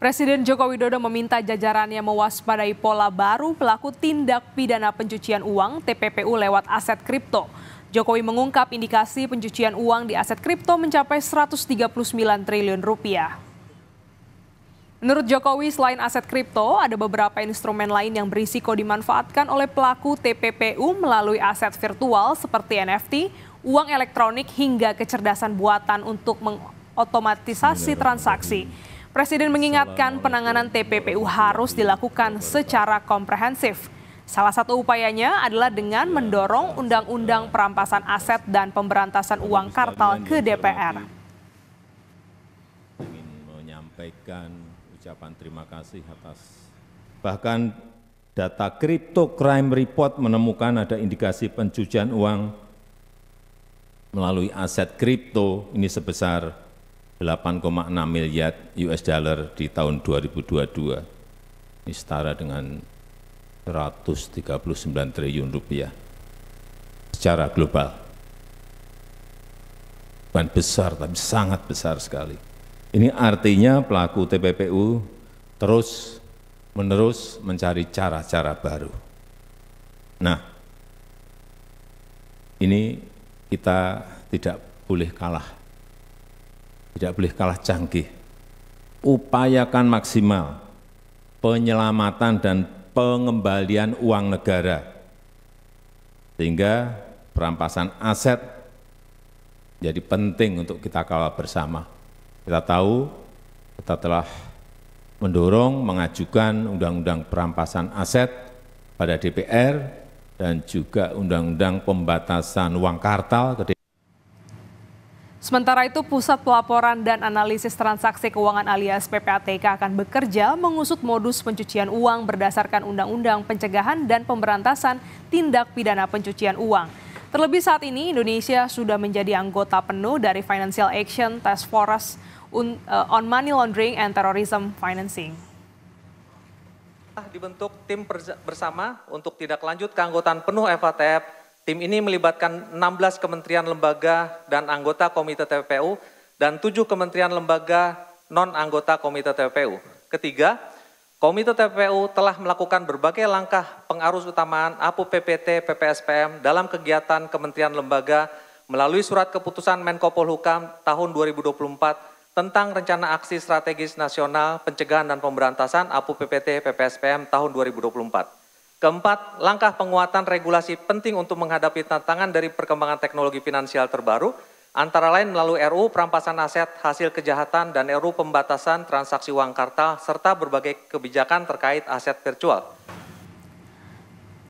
Presiden Joko Widodo meminta jajarannya mewaspadai pola baru pelaku tindak pidana pencucian uang TPPU lewat aset kripto. Jokowi mengungkap indikasi pencucian uang di aset kripto mencapai 139 triliun rupiah. Menurut Jokowi, selain aset kripto, ada beberapa instrumen lain yang berisiko dimanfaatkan oleh pelaku TPPU melalui aset virtual seperti NFT, uang elektronik hingga kecerdasan buatan untuk mengotomatisasi transaksi. Presiden mengingatkan penanganan TPPU harus dilakukan secara komprehensif. Salah satu upayanya adalah dengan mendorong undang-undang perampasan aset dan pemberantasan uang kartal ke DPR. Ingin menyampaikan ucapan terima kasih atas bahkan data Crypto Crime Report menemukan ada indikasi pencucian uang melalui aset kripto ini sebesar 8,6 miliar US dollar di tahun 2022. Ini setara dengan 139 triliun rupiah secara global. Bukan besar, tapi sangat besar sekali. Ini artinya pelaku TPPU terus menerus mencari cara-cara baru. Nah, ini kita tidak boleh kalah tidak boleh kalah canggih. Upayakan maksimal penyelamatan dan pengembalian uang negara sehingga perampasan aset jadi penting untuk kita kawal bersama. Kita tahu kita telah mendorong mengajukan undang-undang perampasan aset pada DPR dan juga undang-undang pembatasan uang kartal ke DPR. Sementara itu, Pusat Pelaporan dan Analisis Transaksi Keuangan alias PPATK akan bekerja mengusut modus pencucian uang berdasarkan Undang-Undang Pencegahan dan Pemberantasan Tindak Pidana Pencucian Uang. Terlebih saat ini, Indonesia sudah menjadi anggota penuh dari Financial Action Task Force eh, on Money Laundering and Terrorism Financing. Dibentuk tim bersama untuk tidak lanjut keanggotaan penuh FATF Tim ini melibatkan 16 kementerian lembaga dan anggota komite TPU dan 7 kementerian lembaga non-anggota komite TPU. Ketiga, Komite TPU telah melakukan berbagai langkah pengarus utamaan APU PPT PPSPM dalam kegiatan Kementerian Lembaga melalui surat keputusan Menko Polhukam tahun 2024 tentang rencana aksi strategis nasional pencegahan dan pemberantasan APU PPT PPSPM tahun 2024. Keempat, langkah penguatan regulasi penting untuk menghadapi tantangan dari perkembangan teknologi finansial terbaru, antara lain melalui RU perampasan aset hasil kejahatan dan RU pembatasan transaksi uang kartal serta berbagai kebijakan terkait aset virtual.